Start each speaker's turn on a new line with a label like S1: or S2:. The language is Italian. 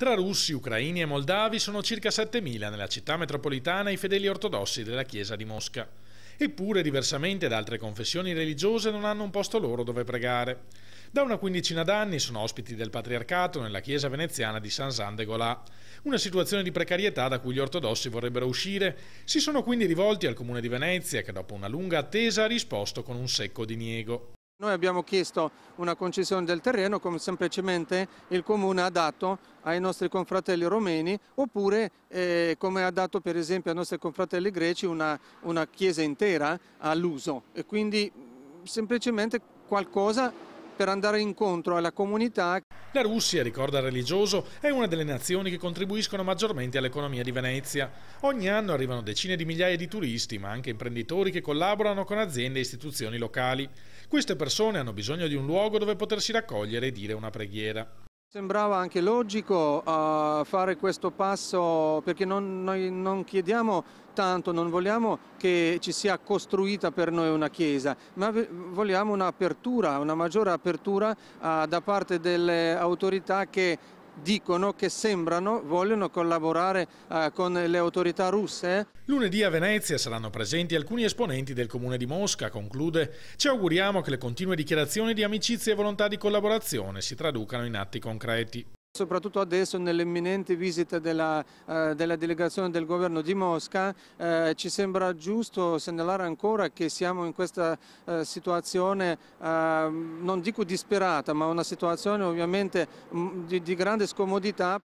S1: Tra russi, ucraini e moldavi sono circa 7.000 nella città metropolitana i fedeli ortodossi della Chiesa di Mosca. Eppure, diversamente da altre confessioni religiose, non hanno un posto loro dove pregare. Da una quindicina d'anni sono ospiti del patriarcato nella chiesa veneziana di San San de Golà. Una situazione di precarietà da cui gli ortodossi vorrebbero uscire. Si sono quindi rivolti al comune di Venezia, che dopo una lunga attesa ha risposto con un secco diniego. Noi abbiamo chiesto una concessione del terreno come semplicemente il Comune ha
S2: dato ai nostri confratelli romeni oppure eh, come ha dato per esempio ai nostri confratelli greci una, una chiesa intera all'uso e quindi mm, semplicemente
S1: qualcosa per andare incontro alla comunità. La Russia, ricorda il religioso, è una delle nazioni che contribuiscono maggiormente all'economia di Venezia. Ogni anno arrivano decine di migliaia di turisti, ma anche imprenditori che collaborano con aziende e istituzioni locali. Queste persone hanno bisogno di un luogo dove potersi raccogliere e dire una preghiera. Sembrava anche
S2: logico uh, fare questo passo perché non, noi non chiediamo tanto, non vogliamo che ci sia costruita per noi una chiesa, ma vogliamo un'apertura, una maggiore apertura uh, da parte delle autorità che dicono che sembrano vogliono collaborare eh, con le autorità russe.
S1: Lunedì a Venezia saranno presenti alcuni esponenti del comune di Mosca, conclude. Ci auguriamo che le continue dichiarazioni di amicizia e volontà di collaborazione si traducano in atti concreti.
S2: Soprattutto adesso nell'imminente visita della, eh, della, delegazione del governo di Mosca eh, ci sembra giusto segnalare ancora che siamo in questa eh, situazione, eh, non dico disperata, ma una situazione ovviamente mm, di, di grande scomodità.